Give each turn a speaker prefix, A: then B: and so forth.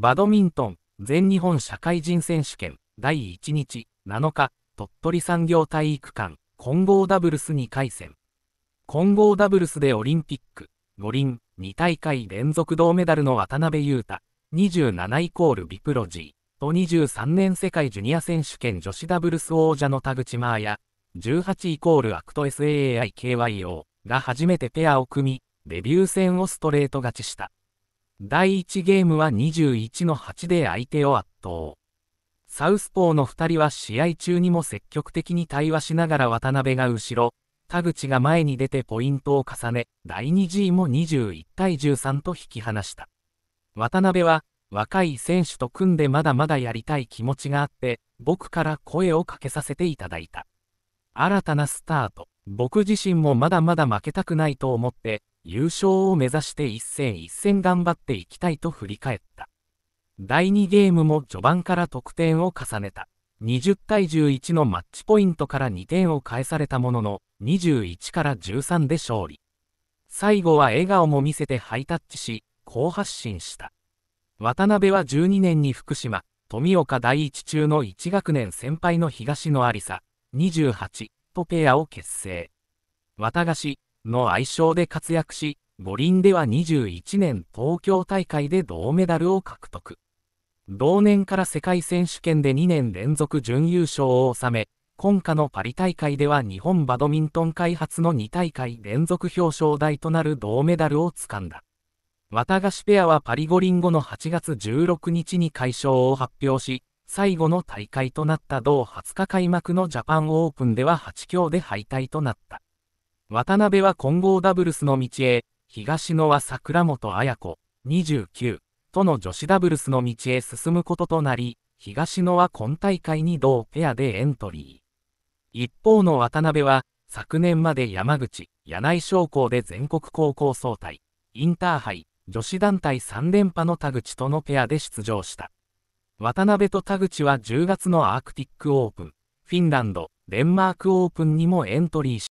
A: バドミントン全日本社会人選手権第1日7日鳥取産業体育館混合ダブルス2回戦混合ダブルスでオリンピック五輪2大会連続銅メダルの渡辺裕太27イコールビプロジーと23年世界ジュニア選手権女子ダブルス王者の田口真彩18イコールアクト SAAIKYO が初めてペアを組みデビュー戦をストレート勝ちした第1ゲームは21の8で相手を圧倒。サウスポーの2人は試合中にも積極的に対話しながら渡辺が後ろ、田口が前に出てポイントを重ね、第2 G も21対13と引き離した。渡辺は、若い選手と組んでまだまだやりたい気持ちがあって、僕から声をかけさせていただいた。新たなスタート。僕自身もまだまだ負けたくないと思って、優勝を目指して一戦一戦頑張っていきたいと振り返った。第2ゲームも序盤から得点を重ねた。20対11のマッチポイントから2点を返されたものの、21から13で勝利。最後は笑顔も見せてハイタッチし、好発進した。渡辺は12年に福島、富岡第一中の1学年先輩の東野有沙、28とペアを結成。綿菓子、の愛称で活躍し、五輪では21年東京大会で銅メダルを獲得。同年から世界選手権で2年連続準優勝を収め、今夏のパリ大会では日本バドミントン開発の2大会連続表彰台となる銅メダルをつかんだ。ワタガシペアはパリ五輪後の8月16日に解消を発表し、最後の大会となった同20日開幕のジャパンオープンでは8強で敗退となった。渡辺は混合ダブルスの道へ、東野は桜本綾子、29、との女子ダブルスの道へ進むこととなり、東野は今大会に同ペアでエントリー。一方の渡辺は、昨年まで山口、柳井商工で全国高校総体、インターハイ、女子団体3連覇の田口とのペアで出場した。渡辺と田口は10月のアークティックオープン、フィンランド、デンマークオープンにもエントリーし